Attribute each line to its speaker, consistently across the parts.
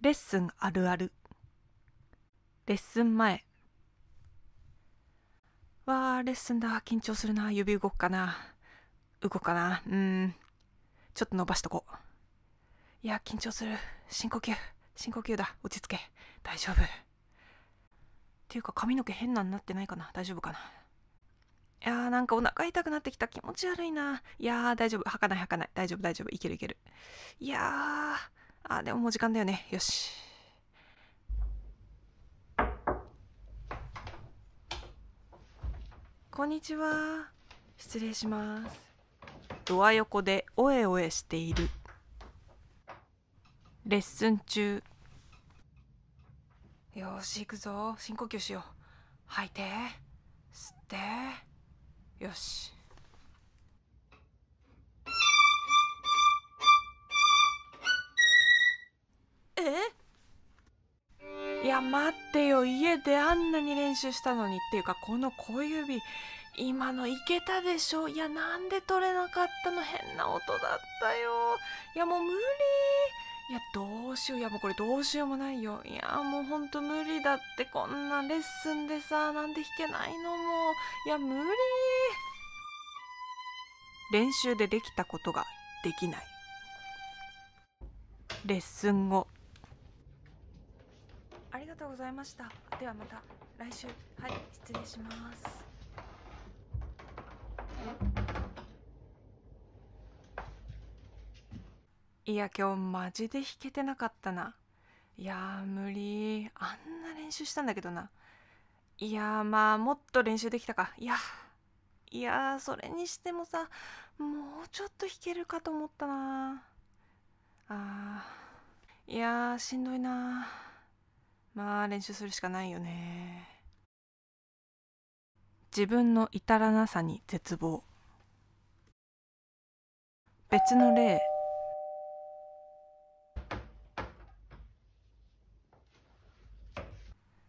Speaker 1: レッスンあるあるレッスン前わあレッスンだ緊張するな指動くかな動くかなうんちょっと伸ばしとこういや緊張する深呼吸深呼吸だ落ち着け大丈夫っていうか髪の毛変なになってないかな大丈夫かないやーなんかお腹痛くなってきた気持ち悪いないやー大丈夫吐かない吐かない大丈夫大丈夫いけるいけるいやーあ、でももう時間だよね。よし。こんにちは。失礼します。ドア横でおえおえしている。レッスン中。よし、行くぞ。深呼吸しよう。吐いて。吸って。よし。いや待ってよ家であんなに練習したのにっていうかこの小指今のいけたでしょいやなんで取れなかったの変な音だったよいやもう無理いやどうしよういやもうこれどうしようもないよいやもうほんと無理だってこんなレッスンでさなんで弾けないのもういや無理練習でできたことができないレッスン後とうございましたではまた来週はい失礼しますいや今日マジで弾けてなかったないや無理あんな練習したんだけどないやまあもっと練習できたかいやいやそれにしてもさもうちょっと弾けるかと思ったなあいやしんどいなまあ練習するしかないよね自分の至らなさに絶望別の例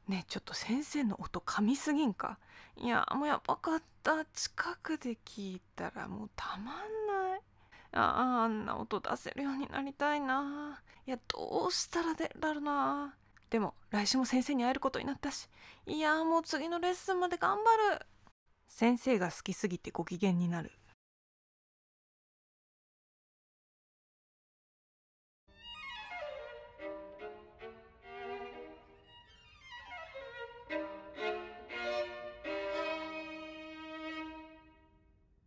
Speaker 1: ねちょっと先生の音噛みすぎんかいやもうやばかった近くで聞いたらもうたまんないああんな音出せるようになりたいないやどうしたら出らるなでも来週も先生に会えることになったしいやもう次のレッスンまで頑張る先生が好きすぎてご機嫌になる